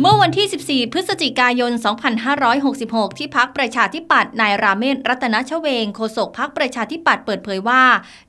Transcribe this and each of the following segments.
เมื่อวันที่ 14 พฤศจิกายน 2566 ที่พักประชาธิปัตย์ นายราเมศรัตนชเวงโฆษกพักประชาธิปัตย์ เปิดเผยว่า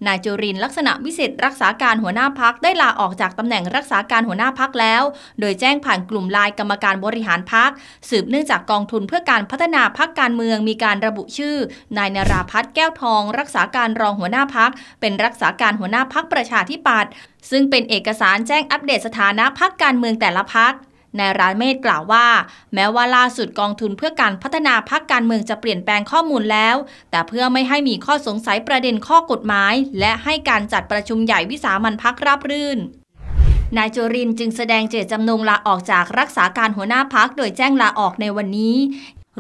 นายจุรินลักษณะวิเศษรักษาการหัวหน้าพักได้ลาออกจากตำแหน่งรักษาการหัวหน้าพักแล้ว โดยแจ้งผ่านกลุ่มลายกรรมการบริหารพัก สืบเนื่องจากกองทุนเพื่อการพัฒนาพักการเมืองมีการระบุชื่อนายนาราพัฒน์แก้วทอง รักษาการรองหัวหน้าพัก เป็นรักษาการหัวหน้าพักประชาธิปัตย์ ซึ่งเป็นเอกสารแจ้งอัปเดตสถานะพักการเมืองแต่ละพักนายร้านเมธกล่าวว่า แม้ว่าล่าสุดกองทุนเพื่อการพัฒนาพักการเมืองจะเปลี่ยนแปลงข้อมูลแล้ว แต่เพื่อไม่ให้มีข้อสงสัยประเด็นข้อกฎหมาย และให้การจัดประชุมใหญ่วิสามันพักราบรื่น นายจุรินจึงแสดงเจตจำนงลาออกจากรักษาการหัวหน้าพักโดยแจ้งลาออกในวันนี้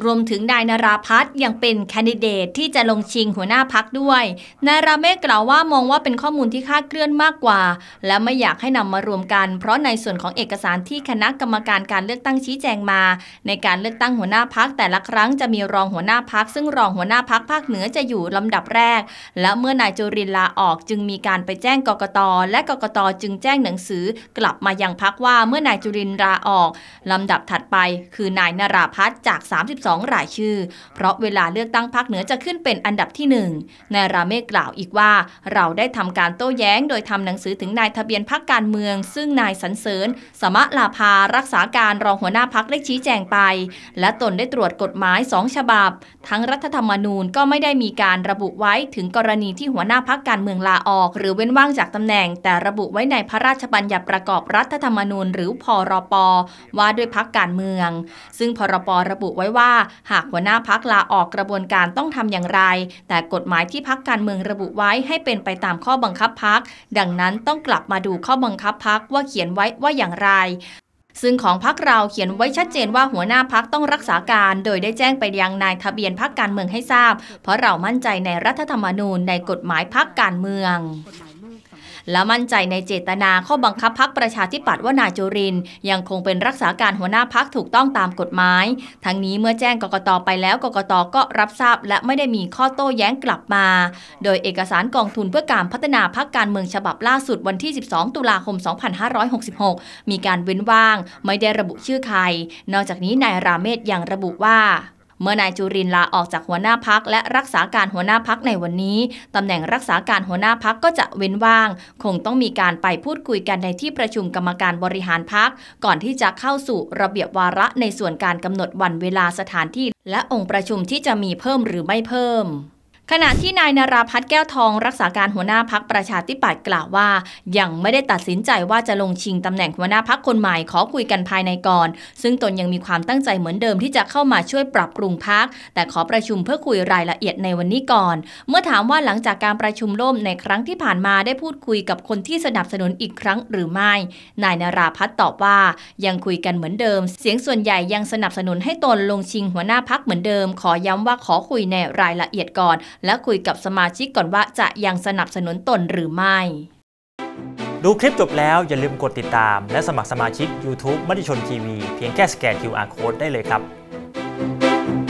รวมถึงนายนาราพัฒน์ยังเป็นแคนดิเดตที่จะลงชิงหัวหน้าพักด้วย นายราเมฆกล่าวว่ามองว่าเป็นข้อมูลที่คาดเคลื่อนมากกว่า และไม่อยากให้นำมารวมกันเพราะในส่วนของเอกสารที่คณะกรรมการการเลือกตั้งชี้แจงมา ในการเลือกตั้งหัวหน้าพักแต่ละครั้งจะมีรองหัวหน้าพักซึ่งรองหัวหน้าพักภาคเหนือจะอยู่ลำดับแรก และเมื่อนายจุรินลาออกจึงมีการไปแจ้งกกตและกกตจึงแจ้งหนังสือ กลับมายังพักว่าเมื่อนายจุรินลาออกลำดับถัดไป คือนายนาราพัฒน์จาก32 2รายชื่อ เพราะเวลาเลือกตั้งพักเหนือจะขึ้นเป็นอันดับที่1นายราเมฆกล่าวอีกว่า เราได้ทำการโต้แย้ง โดยทำหนังสือถึงนายทะเบียนพักการเมือง ซึ่งนายสันเสริญ สมะลาภารักษาการรองหัวหน้าพักได้ชี้แจงไป และตนได้ตรวจกฎหมายสองฉบับ ทั้งรัฐธรรมนูญก็ไม่ได้มีการระบุไว้ถึงกรณีที่หัวหน้าพักการเมืองลาออก หรือเว้นว่างจากตำแหน่ง แต่ระบุไว้ในพระราชบัญญัติประกอบรัฐธรรมนูญ หรือพรปว่าด้วยพักการเมือง ซึ่งพรประบุไว้ว่าหากหัวหน้าพักลาออกกระบวนการต้องทำอย่างไร แต่กฎหมายที่พักการเมืองระบุไว้ให้เป็นไปตามข้อบังคับพักดังนั้นต้องกลับมาดูข้อบังคับพักว่าเขียนไว้ว่าอย่างไร ซึ่งของพักเราเขียนไว้ชัดเจนว่าหัวหน้าพักต้องรักษาการ โดยได้แจ้งไปยังนายทะเบียนพักการเมืองให้ทราบ เพราะเรามั่นใจในรัฐธรรมนูญในกฎหมายพักการเมืองและมั่นใจในเจตนาข้อบังคับพักประชาธิปัตย์ว่านายจุรินยังคงเป็นรักษาการหัวหน้าพักถูกต้องตามกฎหมายทั้งนี้เมื่อแจ้งกกตไปแล้วกกตก็รับทราบและไม่ได้มีข้อโต้แย้งกลับมา โดยเอกสารกองทุนเพื่อการพัฒนาพักการเมืองฉบับล่าสุดวันที่ 12 ตุลาคม 2566 มีการเว้นว่าง ไม่ได้ระบุชื่อใคร นอกจากนี้นายราเมศยังระบุว่าเมื่อนายจุรินลาออกจากหัวหน้าพักและรักษาการหัวหน้าพักในวันนี้ ตำแหน่งรักษาการหัวหน้าพักก็จะเว้นว่าง คงต้องมีการไปพูดคุยกันในที่ประชุมกรรมการบริหารพักก่อนที่จะเข้าสู่ระเบียบวาระในส่วนการกำหนดวันเวลาสถานที่ และองค์ประชุมที่จะมีเพิ่มหรือไม่เพิ่มขณะที่นายนาราพัฒน์แก้วทองรักษาการหัวหน้าพักประชาธิปัตย์กล่าวว่ายังไม่ได้ตัดสินใจว่าจะลงชิงตำแหน่งหัวหน้าพักคนใหม่ ขอคุยกันภายในก่อน ซึ่งตนยังมีความตั้งใจเหมือนเดิมที่จะเข้ามาช่วยปรับปรุงพักแต่ขอประชุมเพื่อคุยรายละเอียดในวันนี้ก่อน เมื่อถามว่าหลังจากการประชุมล่มในครั้งที่ผ่านมาได้พูดคุยกับคนที่สนับสนุนอีกครั้งหรือไม่ นายนาราพัฒน์ตอบว่า ยังคุยกันเหมือนเดิม เสียงส่วนใหญ่ยังสนับสนุนให้ตนลงชิงหัวหน้าพักเหมือนเดิม ขอย้ำว่าขอคุยในรายละเอียดก่อนและคุยกับสมาชิกก่อนว่าจะยังสนับสนุนตนหรือไม่ ดูคลิปจบแล้วอย่าลืมกดติดตาม และสมัครสมาชิก YouTube มติชนทีวีเพียงแค่สแกน QR Code ได้เลยครับ